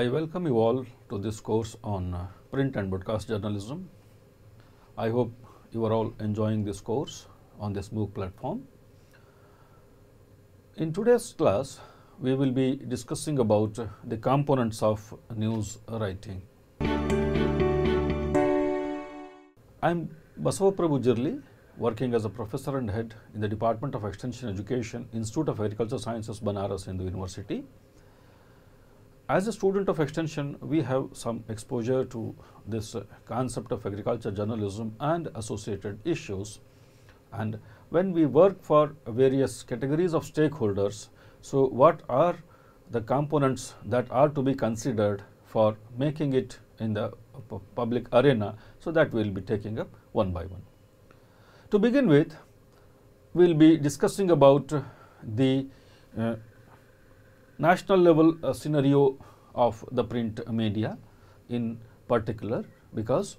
I welcome you all to this course on uh, print and broadcast journalism. I hope you are all enjoying this course on this MOOC platform. In today's class, we will be discussing about uh, the components of news writing. I am Basava Prabhu Jirli, working as a professor and head in the Department of Extension Education, Institute of Agriculture Sciences, Banaras Hindu University as a student of extension, we have some exposure to this concept of agriculture journalism and associated issues. And when we work for various categories of stakeholders, so what are the components that are to be considered for making it in the public arena? So that we will be taking up one by one. To begin with, we will be discussing about the uh, national level uh, scenario of the print media in particular because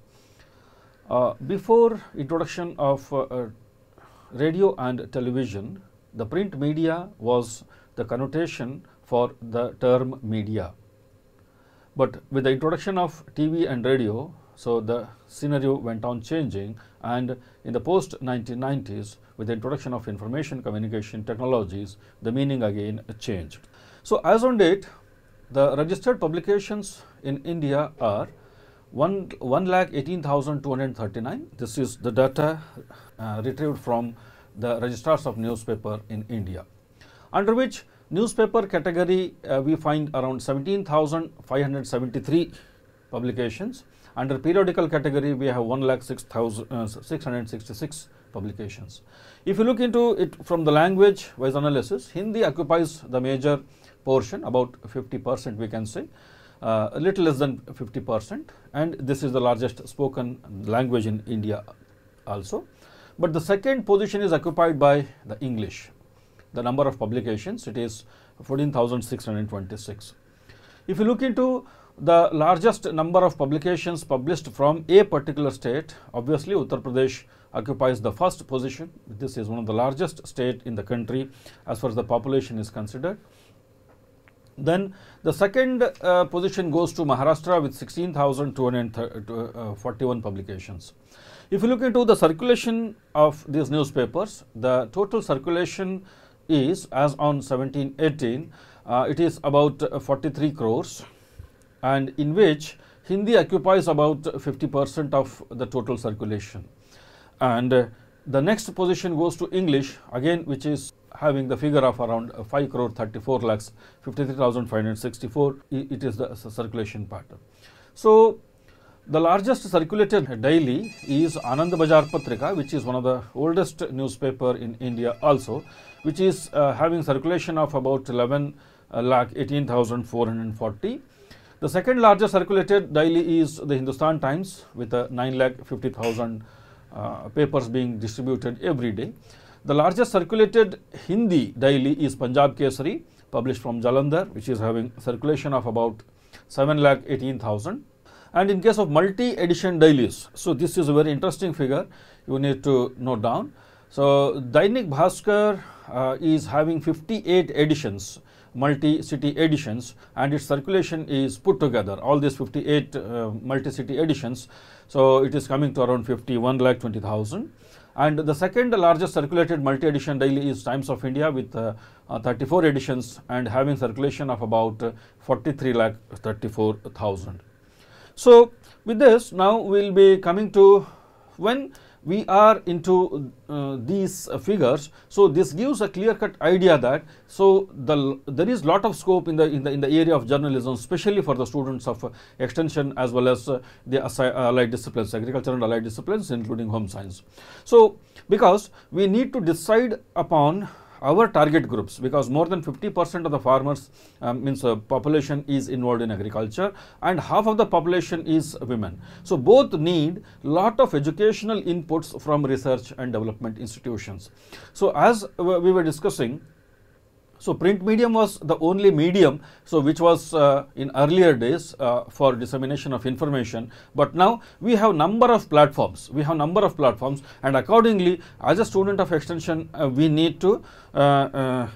uh, before introduction of uh, uh, radio and television the print media was the connotation for the term media. But with the introduction of TV and radio so the scenario went on changing and in the post 1990s with the introduction of information communication technologies the meaning again changed. So, as on date, the registered publications in India are 1, 1 lakh 18,239. This is the data uh, retrieved from the registrars of newspaper in India, under which newspaper category uh, we find around 17,573 publications. Under periodical category, we have 1 lakh 666 uh, publications. If you look into it from the language wise analysis, Hindi occupies the major portion about 50 percent we can say uh, a little less than 50 percent and this is the largest spoken language in India also. But the second position is occupied by the English, the number of publications it is 14,626. If you look into the largest number of publications published from a particular state, obviously Uttar Pradesh occupies the first position. This is one of the largest state in the country as far as the population is considered. Then the second uh, position goes to Maharashtra with 16,241 uh, publications. If you look into the circulation of these newspapers, the total circulation is as on 17-18, uh, it is about uh, 43 crores and in which Hindi occupies about 50% of the total circulation. And uh, the next position goes to English again which is having the figure of around 5 crore 34 lakhs 53,564. It is the circulation pattern. So, the largest circulated daily is Anand Bajar Patrika, which is one of the oldest newspaper in India also, which is uh, having circulation of about 11 uh, lakh 18,440. The second largest circulated daily is the Hindustan Times with uh, 9 lakh 50,000 uh, papers being distributed every day. The largest circulated Hindi daily is Punjab Kesari, published from Jalandhar, which is having circulation of about 7,18,000. And in case of multi-edition dailies, so this is a very interesting figure you need to note down. So, Dainik Bhaskar uh, is having 58 editions multi-city editions and its circulation is put together, all these 58 uh, multi-city editions. So, it is coming to around 51 lakh 20,000 and the second largest circulated multi-edition daily is Times of India with uh, uh, 34 editions and having circulation of about uh, 43 lakh 34,000. So, with this now we will be coming to when we are into uh, these uh, figures. So, this gives a clear cut idea that so the there is lot of scope in the in the in the area of journalism especially for the students of uh, extension as well as uh, the allied disciplines agriculture and allied disciplines including home science. So, because we need to decide upon our target groups because more than 50% of the farmers um, means uh, population is involved in agriculture and half of the population is women. So both need lot of educational inputs from research and development institutions. So as we were discussing so print medium was the only medium so which was uh, in earlier days uh, for dissemination of information but now we have number of platforms we have number of platforms and accordingly as a student of extension uh, we need to uh, uh,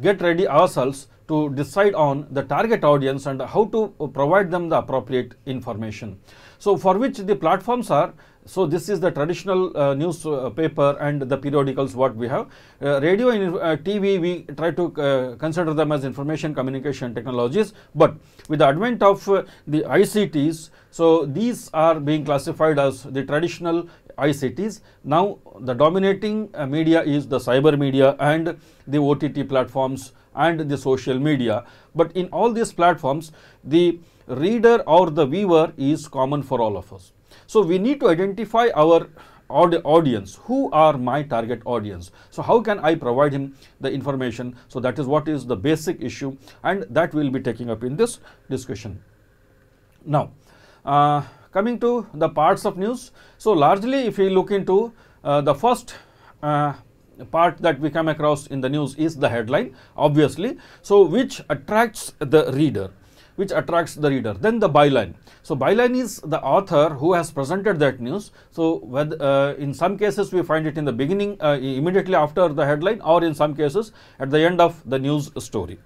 get ready ourselves to decide on the target audience and how to provide them the appropriate information. So for which the platforms are so this is the traditional uh, newspaper uh, and the periodicals what we have. Uh, radio and uh, TV we try to uh, consider them as information communication technologies but with the advent of uh, the ICTs so these are being classified as the traditional ICTs. Now the dominating media is the cyber media and the OTT platforms and the social media but in all these platforms the reader or the viewer is common for all of us. So we need to identify our audience. Who are my target audience? So how can I provide him the information? So that is what is the basic issue and that we will be taking up in this discussion. Now, uh, coming to the parts of news. So largely if we look into uh, the first uh, part that we come across in the news is the headline obviously. So which attracts the reader which attracts the reader. Then the byline. So byline is the author who has presented that news. So uh, in some cases we find it in the beginning uh, immediately after the headline or in some cases at the end of the news story.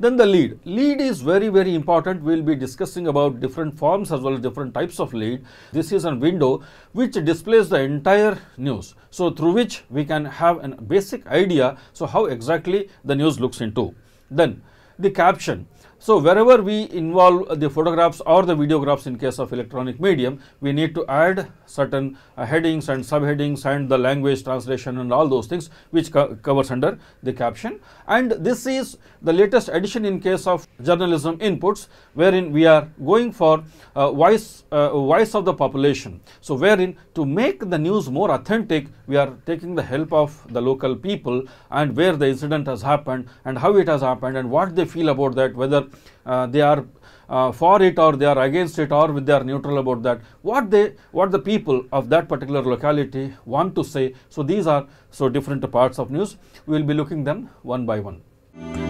Then the lead. Lead is very, very important. We will be discussing about different forms as well as different types of lead. This is a window which displays the entire news. So, through which we can have a basic idea. So, how exactly the news looks into. Then the caption. So, wherever we involve the photographs or the videographs in case of electronic medium, we need to add certain uh, headings and subheadings and the language translation and all those things which co covers under the caption. And this is the latest addition in case of journalism inputs wherein we are going for uh, voice, uh, voice of the population. So, wherein to make the news more authentic, we are taking the help of the local people and where the incident has happened and how it has happened and what they feel about that, whether uh, they are uh, for it or they are against it or they are neutral about that what they what the people of that particular locality want to say so these are so different parts of news we will be looking them one by one